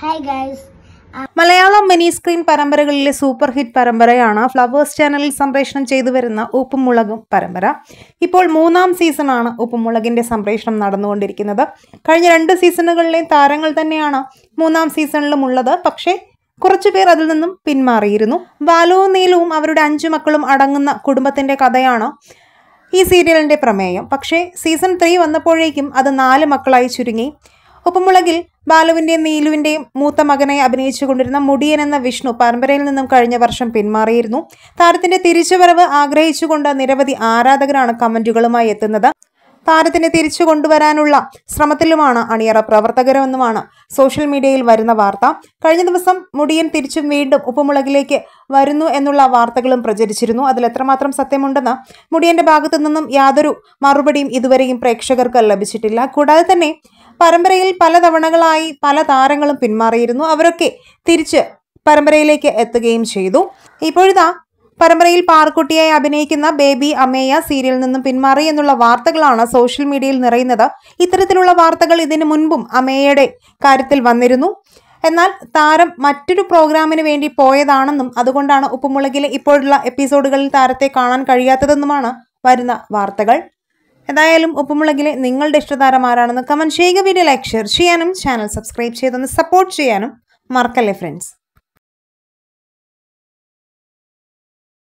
hi guys Malayalam mini screen പരമ്പരകളിലെ super hit പരമ്പരയാണ് Flowers ചാനലിൽ സംപ്രേഷണം ചെയ്തു വരുന്ന ഉപ്പുമുളകും പരമ്പര ഇപ്പോൾ മൂന്നാം സീസണാണ് ഉപ്പുമുളകിൻ്റെ സംപ്രേഷണം നടന്നുകൊണ്ടിരിക്കുന്നത് കഴിഞ്ഞ രണ്ട് സീസണുകളിലെയും താരങ്ങൾ തന്നെയാണ് മൂന്നാം സീസണിലും ഉള്ളത് പക്ഷേ കുറച്ചു പേർ അതിൽ നിന്നും പിന്മാറിയിരുന്നു ബാലുവും നീലവും അവരുടെ അഞ്ചു മക്കളും അടങ്ങുന്ന കുടുംബത്തിൻ്റെ കഥയാണ് ഈ സീരിയലിൻ്റെ പ്രമേയം പക്ഷേ സീസൺ ത്രീ വന്നപ്പോഴേക്കും അത് നാല് മക്കളായി ചുരുങ്ങി ഒപ്പമുളകിൽ ബാലുവിന്റെയും നീലുവിന്റെയും മൂത്ത മകനെ അഭിനയിച്ചു കൊണ്ടിരുന്ന മുടിയൻ എന്ന വിഷ്ണു പരമ്പരയിൽ നിന്നും കഴിഞ്ഞ വർഷം പിന്മാറിയിരുന്നു താരത്തിന്റെ തിരിച്ചുവരവ് ആഗ്രഹിച്ചുകൊണ്ട് നിരവധി ആരാധകരാണ് കമന്റുകളുമായി എത്തുന്നത് താരത്തിനെ തിരിച്ചു കൊണ്ടുവരാനുള്ള ശ്രമത്തിലുമാണ് അണിയറ പ്രവർത്തകരെന്നുമാണ് സോഷ്യൽ മീഡിയയിൽ വരുന്ന വാർത്ത കഴിഞ്ഞ ദിവസം മുടിയൻ തിരിച്ചും വീണ്ടും ഉപ്പുമുളകിലേക്ക് വരുന്നു എന്നുള്ള വാർത്തകളും പ്രചരിച്ചിരുന്നു അതിൽ എത്രമാത്രം സത്യമുണ്ടെന്ന് മുടിയന്റെ ഭാഗത്തു നിന്നും യാതൊരു മറുപടിയും ഇതുവരെയും പ്രേക്ഷകർക്ക് ലഭിച്ചിട്ടില്ല കൂടാതെ തന്നെ പരമ്പരയിൽ പല തവണകളായി പല താരങ്ങളും പിന്മാറിയിരുന്നു അവരൊക്കെ തിരിച്ച് പരമ്പരയിലേക്ക് എത്തുകയും ചെയ്തു ഇപ്പോഴിതാ പരമ്പരയിൽ പാർക്കുട്ടിയായി അഭിനയിക്കുന്ന ബേബി അമേയ സീരിയലിൽ നിന്നും പിന്മാറി എന്നുള്ള വാർത്തകളാണ് സോഷ്യൽ മീഡിയയിൽ നിറയുന്നത് ഇത്തരത്തിലുള്ള വാർത്തകൾ ഇതിനു മുൻപും അമേയയുടെ കാര്യത്തിൽ വന്നിരുന്നു എന്നാൽ താരം മറ്റൊരു പ്രോഗ്രാമിന് വേണ്ടി പോയതാണെന്നും അതുകൊണ്ടാണ് ഉപ്പുമുളകിലെ ഇപ്പോഴുള്ള എപ്പിസോഡുകളിൽ താരത്തെ കാണാൻ കഴിയാത്തതെന്നുമാണ് വരുന്ന വാർത്തകൾ എന്തായാലും ഉപ്പുമുളകിലെ നിങ്ങളുടെ ഇഷ്ടതാരം ആരാണെന്ന് കമൻറ്റ് ചെയ്യുക വീഡിയോ ലൈക്ക് ഷെയർ ചെയ്യാനും ചാനൽ സബ്സ്ക്രൈബ് ചെയ്തൊന്ന് സപ്പോർട്ട് ചെയ്യാനും മറക്കല്ലേ ഫ്രണ്ട്സ്